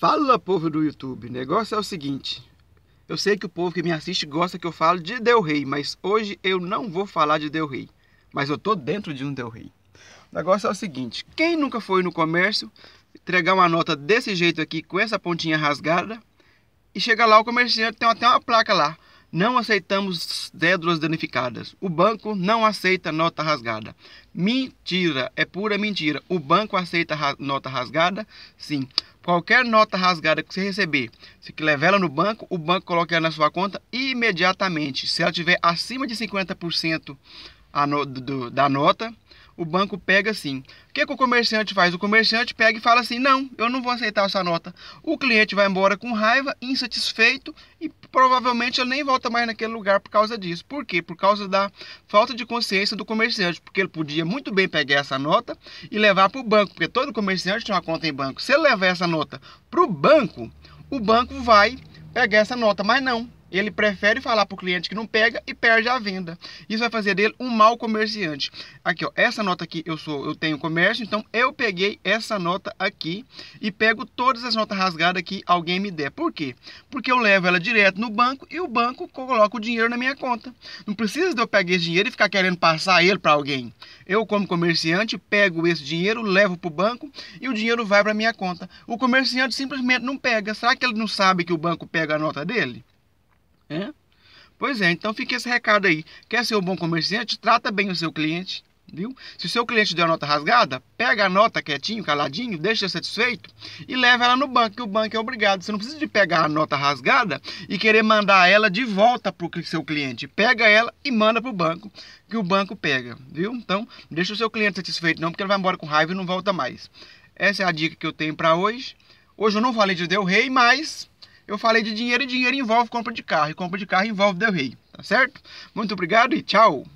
Fala, povo do YouTube. O negócio é o seguinte. Eu sei que o povo que me assiste gosta que eu falo de Del Rey, mas hoje eu não vou falar de Del Rey. Mas eu tô dentro de um Del Rey. O negócio é o seguinte. Quem nunca foi no comércio entregar uma nota desse jeito aqui, com essa pontinha rasgada, e chega lá o comerciante tem até uma placa lá. Não aceitamos cédulas danificadas. O banco não aceita nota rasgada. Mentira, é pura mentira. O banco aceita ra nota rasgada? Sim. Qualquer nota rasgada que você receber, se que levar ela no banco, o banco coloca ela na sua conta imediatamente. Se ela tiver acima de 50% a no, do, da nota, o banco pega assim. O que, que, o comerciante faz? O comerciante pega e fala assim: não, eu não vou aceitar essa nota. O cliente vai embora com raiva, insatisfeito e provavelmente ele nem volta mais naquele lugar por causa disso. Por quê? Por causa da falta de consciência do comerciante, porque ele podia muito bem pegar essa nota e levar para o banco, porque todo comerciante tem uma conta em banco. Se ele levar essa nota para o banco, o banco vai pegar essa nota, mas não. Ele prefere falar para o cliente que não pega e perde a venda. Isso vai fazer dele um mau comerciante. Aqui, ó, essa nota aqui eu sou, eu tenho comércio, então eu peguei essa nota aqui e pego todas as notas rasgadas que alguém me der. Por quê? Porque eu levo ela direto no banco e o banco coloca o dinheiro na minha conta. Não precisa de eu pegar esse dinheiro e ficar querendo passar ele para alguém. Eu, como comerciante, pego esse dinheiro, levo para o banco e o dinheiro vai para minha conta. O comerciante simplesmente não pega. Será que ele não sabe que o banco pega a nota dele? É? Pois é, então fica esse recado aí. Quer ser um bom comerciante? Trata bem o seu cliente. Viu? Se o seu cliente deu a nota rasgada, pega a nota quietinho, caladinho, deixa satisfeito e leva ela no banco, que o banco é obrigado. Você não precisa de pegar a nota rasgada e querer mandar ela de volta para o seu cliente. Pega ela e manda para o banco, que o banco pega, viu? Então, deixa o seu cliente satisfeito não, porque ele vai embora com raiva e não volta mais. Essa é a dica que eu tenho para hoje. Hoje eu não falei de Del Rei mas eu falei de dinheiro e dinheiro envolve compra de carro. E compra de carro envolve Del Rey, tá certo? Muito obrigado e tchau!